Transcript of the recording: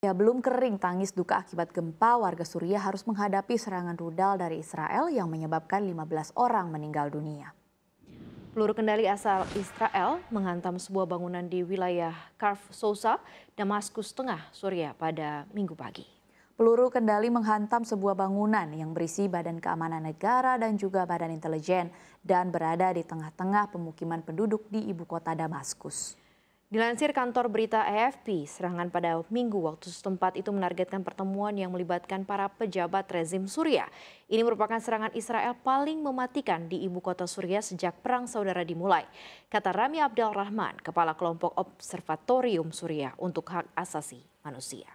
Ya, belum kering tangis duka akibat gempa, warga Suriah harus menghadapi serangan rudal dari Israel yang menyebabkan 15 orang meninggal dunia. Peluru kendali asal Israel menghantam sebuah bangunan di wilayah Karf Sousa, Damaskus Tengah, Suriah pada minggu pagi. Peluru kendali menghantam sebuah bangunan yang berisi Badan Keamanan Negara dan juga Badan Intelijen dan berada di tengah-tengah pemukiman penduduk di ibu kota Damaskus. Dilansir kantor berita AFP, serangan pada minggu waktu setempat itu menargetkan pertemuan yang melibatkan para pejabat rezim Suriah. Ini merupakan serangan Israel paling mematikan di ibu kota Suriah sejak perang saudara dimulai. Kata Rami Abdul Rahman, kepala kelompok Observatorium Suriah untuk Hak Asasi Manusia.